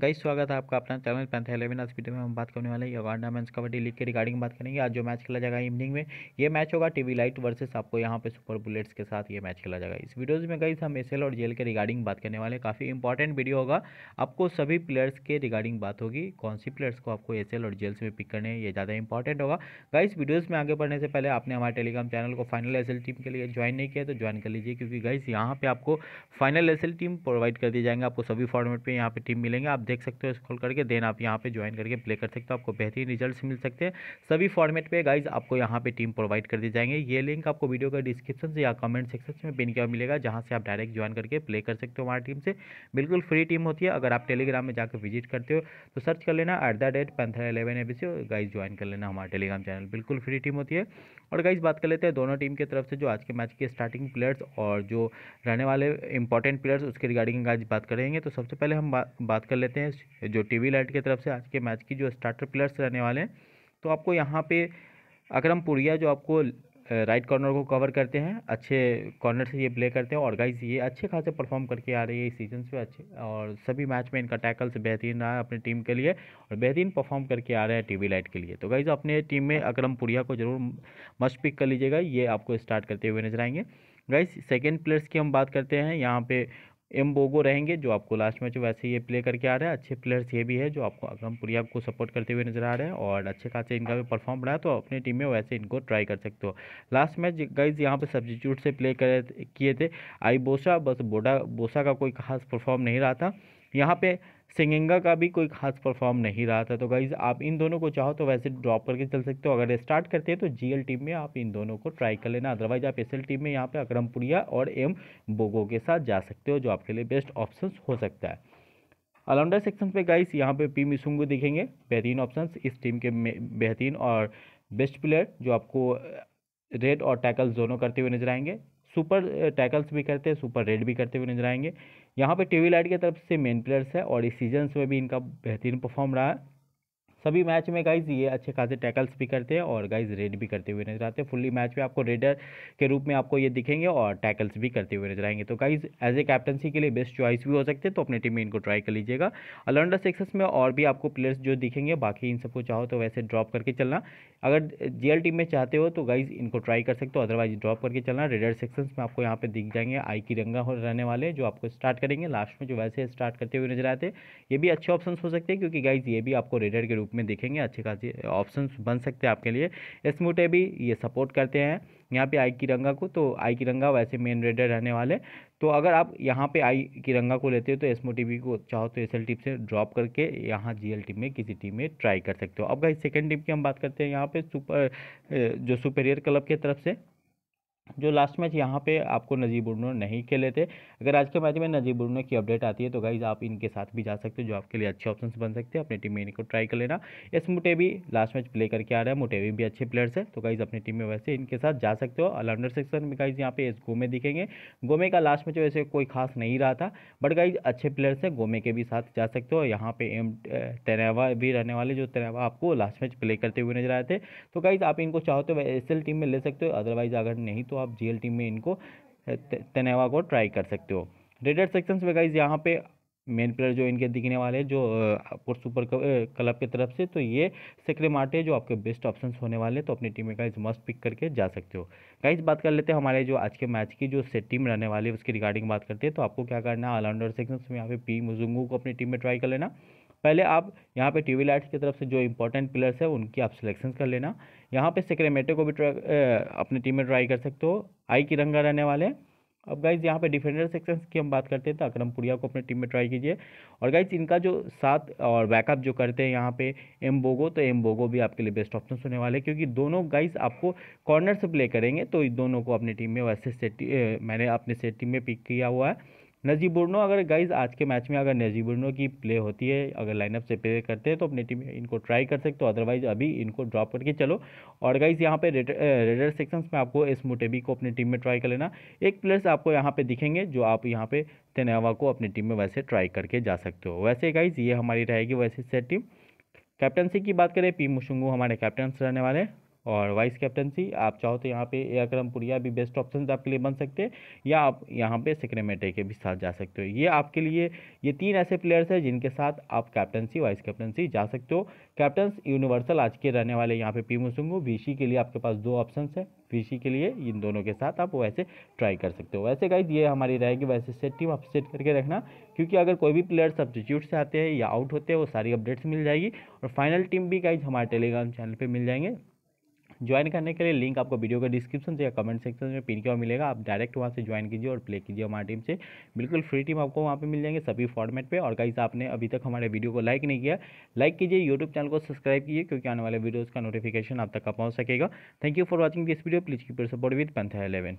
गई स्वागत है आपका अपना चैनल पैंथ एलेवन आज वीडियो में हम बात करने वाले हैं योगांडा कबड्डी लीग के रिगार्डिंग बात करेंगे आज जो मैच खेला जाएगा इवनिंग में ये मैच होगा टीवी लाइट वर्सेस आपको यहाँ पे सुपर बुलेट्स के साथ ये मैच खेला जाएगा इस वीडियोज में गई हम एस और जेल के रिगार्डिंग बात करने वाले काफ़ी इंपॉर्टेंट वीडियो होगा आपको सभी प्लेयर्स के रिगार्डिंग बात होगी कौन सी प्लेयर्स को आपको एस और जेल्स में पिक करने ये ज़्यादा इंपॉर्टेंट होगा गाइस वीडियोज़ में आगे बढ़ने से पहले आपने हमारे टेलीग्राम चैनल को फाइनल एस टीम के लिए ज्वाइन नहीं किया तो ज्वाइन कर लीजिए क्योंकि गाइस यहाँ पर आपको फाइनल एस टीम प्रोवाइड कर दी जाएंगे आपको सभी फॉर्मेट पर यहाँ पर टीम मिलेंगे आप देख सकते हो स्क्रॉल करके देन आप यहाँ पे ज्वाइन करके प्ले कर सकते हो आपको बेहतरीन रिजल्ट मिल सकते हैं सभी फॉर्मेट पे गाइज आपको यहाँ पे टीम प्रोवाइड कर दी जाएंगे ये लिंक आपको वीडियो का डिस्क्रिप्शन से या कमेंट सेक्शन में पिन किया मिलेगा जहाँ से आप डायरेक्ट ज्वाइन करके प्ले कर सकते हो हमारी टीम से बिल्कुल फ्री टीम होती है अगर आप टेलीग्राम में जाकर विजिट करते हो तो सर्च कर लेना एट द डेट पंथरा eleven A B guys join कर लेना हमारे टेलीग्राम चैनल बिल्कुल फ्री टीम होती है और गाइज बात कर लेते हैं दोनों टीम की तरफ से जो आज के मैच के स्टार्टिंग प्लेयर्स और जो रहने वाले इंपॉर्टेंट प्लेयर्स उसके रिगार्डिंग गाइज बात करेंगे तो सबसे पहले हम बात कर लेते हैं देखते हैं जो टीवी लाइट की तरफ से आज के मैच की जो स्टार्टर प्लेयर्स रहने वाले हैं तो आपको यहाँ पे अकरम पुरिया जो आपको राइट कॉर्नर को कवर करते हैं अच्छे कॉर्नर से ये प्ले करते हैं और गाइज ये अच्छे खासे परफॉर्म करके आ रही है इस सीजन से अच्छे और सभी मैच में इनका टैकल्स बेहतरीन रहा है अपनी टीम के लिए और बेहतरीन परफॉर्म करके आ रहे हैं टीवी लाइट के लिए तो गाइज अपने टीम में अक्रम पुरिया को जरूर मस्ट पिक कर लीजिएगा ये आपको स्टार्ट करते हुए नजर आएंगे गाइज सेकेंड प्लेयर्स की हम बात करते हैं यहाँ पे एम्बोगो रहेंगे जो आपको लास्ट मैच वैसे ये प्ले करके आ रहा है अच्छे प्लेयर्स ये भी है जो आपको अगम पुरिया को सपोर्ट करते हुए नजर आ रहे हैं और अच्छे खासे इनका भी परफॉर्म रहा है तो अपनी टीम में वैसे इनको ट्राई कर सकते हो लास्ट मैच गाइज यहाँ पर सब्जीट्यूट से प्ले किए थे आई बोसा बस बोडा बोसा का कोई खास परफॉर्म नहीं रहा था यहाँ पे सिंगिंगा का भी कोई खास परफॉर्म नहीं रहा था तो गाइज़ आप इन दोनों को चाहो तो वैसे ड्रॉप करके चल सकते हो अगर स्टार्ट करते हैं तो जीएल टीम में आप इन दोनों को ट्राई कर लेना अदरवाइज आप एसएल टीम में यहाँ पे अक्रमपुरिया और एम बोगो के साथ जा सकते हो जो आपके लिए बेस्ट ऑप्शन हो सकता है ऑलराउंडर सेक्शन पे गाइस यहाँ पे पी मिसुंगू दिखेंगे बेहतरीन ऑप्शंस इस टीम के बेहतरीन और बेस्ट प्लेयर जो आपको रेड और टैकल्स दोनों करते हुए नजर आएंगे सुपर टैकल्स भी करते हैं सुपर रेड भी करते हुए नजर आएंगे यहाँ पे टीवी लाइट की तरफ से मेन प्लेयर्स है और इस सीजन में भी इनका बेहतरीन परफॉर्म रहा है सभी मैच में गाइज ये अच्छे खासे टैकल्स भी करते हैं और गाइज रेड भी करते हुए नजर आते हैं फुल्ली मैच में आपको रेडर के रूप में आपको ये दिखेंगे और टैकल्स भी करते हुए नजर आएंगे तो गाइज एज ए कैप्टनसी के लिए बेस्ट चॉइस भी हो सकते हैं तो अपनी टीम में इनको ट्राई कर लीजिएगा अलराउंडर सिक्सेस में और भी आपको प्लेयर्स जो दिखेंगे बाकी इन सबको चाहो तो वैसे ड्रॉप करके चलना अगर जी टीम में चाहते हो तो गाइज इनको ट्राई कर सकते हो अदरवाइज ड्रॉप करके चलना रेडर सेक्शंस में आपको यहाँ पे दिख जाएंगे आई की रंगा हो रहने वाले जो आपको स्टार्ट करेंगे लास्ट में जो वैसे स्टार्ट करते हुए नजर आते हैं ये भी अच्छे ऑप्शन हो सकते हैं क्योंकि गाइज ये भी आपको रेडर के रूप रूप में देखेंगे अच्छे खासी ऑप्शन बन सकते हैं आपके लिए स्मूटे भी ये सपोर्ट करते हैं यहाँ पे आई की रंगा को तो आई की रंगा वैसे मेन रेडर रहने वाले तो अगर आप यहाँ पे आई की रंगा को लेते हो तो एस टीवी को चाहो तो एस एल से ड्रॉप करके यहाँ जी एल टीम में किसी टीम में ट्राई कर सकते हो अब भाई सेकेंड टीम की हम बात करते हैं यहाँ पे सुपर जो सुपेरियर क्लब की तरफ से जो लास्ट मैच यहाँ पे आपको नजीब उन्नो नहीं खेले थे अगर आज के मैच में नजीब उन्नो की अपडेट आती है तो गाइज आप इनके साथ भी जा सकते हो जो आपके लिए अच्छे ऑप्शंस बन सकते हैं अपनी टीम में इनको ट्राई कर लेना yes Mutebi last match play करके आ रहा है मुटेवी भी अच्छे प्लेयर्स है तो गाइज अपनी टीम में वैसे इनके साथ जा सकते हो अलराउंडर सेक्शन में गाइज यहाँ पे एस गोमे दिखेंगे गोमे का लास्ट मैच वैसे कोई खास नहीं रहा था बट गाइज अच्छे प्लेयर्स हैं गोमे के भी साथ जा सकते हो यहाँ पे एम तनेवा भी रहने वाले जो तनेवा आपको लास्ट मैच प्ले करते हुए नजर आए थे तो गाइज आप इनको चाहो तो एस टीम में ले सकते हो अदरवाइज अगर नहीं तो आप जी टीम में इनको तनेवा को ट्राई कर सकते हो रेडेड सेक्शंस में गाइज यहाँ पे मेन प्लेयर जो इनके दिखने वाले जो अपर सुपर क्लब की तरफ से तो ये सेक्रे मार्टे जो आपके बेस्ट ऑप्शंस होने वाले तो अपनी टीम में गाइज मस्ट पिक करके जा सकते हो गाइज बात कर लेते हैं हमारे जो आज के मैच की जो सेट टीम रहने वाली है उसकी रिगार्डिंग बात करते हैं तो आपको क्या करना है ऑलराउंडर सेक्शन में यहाँ पे पी मुजुंगू को अपनी टीम में ट्राई कर लेना पहले आप यहाँ पे टीवी लाइट्स की तरफ से जो इंपॉर्टेंट प्लेयर्स है उनकी आप सिलेक्शन कर लेना यहाँ पे सेक्रेमेटे को भी ट्राई अपनी टीम में ट्राई कर सकते हो आई की रंगा रहने वाले हैं अब गाइज यहाँ पे डिफेंडर सेक्शन की हम बात करते हैं तो अक्रम पुड़िया को अपने टीम में ट्राई कीजिए और गाइज इनका जो साथ और बैकअप जो करते हैं यहाँ पे बोगो तो एम बोगो भी आपके लिए बेस्ट ऑप्शन होने वाले क्योंकि दोनों गाइज आपको कॉर्नर से प्ले करेंगे तो दोनों को अपनी टीम में वैसे सेट मैंने अपने सेट टीम में पिक किया हुआ है नजीबुर्नो अगर गाइज आज के मैच में अगर नजीबुर्नो की प्ले होती है अगर लाइनअप से प्ले करते हैं तो अपनी टीम इनको ट्राई कर सकते हो अदरवाइज अभी इनको ड्रॉप करके चलो और गाइज यहाँ पे रेडर सेक्शंस में आपको एस मोटेबी को अपनी टीम में ट्राई कर लेना एक प्लेयर्स आपको यहाँ पे दिखेंगे जो आप यहाँ पे तेनावा को अपनी टीम में वैसे ट्राई करके जा सकते हो वैसे गाइज ये हमारी रहेगी वैसे सेट टीम कैप्टनसी की बात करें पी मुशुंगू हमारे कैप्टन रहने वाले हैं और वाइस कैप्टनसी आप चाहो तो यहाँ पे एक्रम पुरिया भी बेस्ट ऑप्शन आपके लिए बन सकते हैं या आप यहाँ पे सिक्रेमेटे के भी साथ जा सकते हो ये आपके लिए ये तीन ऐसे प्लेयर्स हैं जिनके साथ आप कैप्टनसी वाइस कैप्टनसी जा सकते हो कैप्टन यूनिवर्सल आज के रहने वाले यहाँ पे पी मुसुंगू वी के लिए आपके पास दो ऑप्शन है वीसी के लिए इन दोनों के साथ आप वैसे ट्राई कर सकते हो वैसे गाइज ये हमारी रहेगी वैसे सेट टीम आप सेट करके रखना क्योंकि अगर कोई भी प्लेयर सब्सिट्यूट से आते हैं या आउट होते हैं वो सारी अपडेट्स मिल जाएगी और फाइनल टीम भी गाइज हमारे टेलीग्राम चैनल पर मिल जाएंगे ज्वाइन करने के लिए लिंक आपको वीडियो का डिस्क्रिप्शन से या कमेंट सेक्शन में पिन किया मिलेगा आप डायरेक्ट वहाँ से ज्वाइन कीजिए और प्ले कीजिए हमारी टीम से बिल्कुल फ्री टीम आपको वहाँ पर मिल जाएंगे सभी फॉर्मेट पर और से आपने अभी तक हमारे वीडियो को लाइक नहीं किया लाइक कीजिए यूट्यूब चैनल को सब्सक्राइब कीजिए क्योंकि आने वाले वीडियोज़ का नोटिफिकेशन आप तक पहुँच सकेगा thank you for watching this video please keeper support with पंथा इलेवन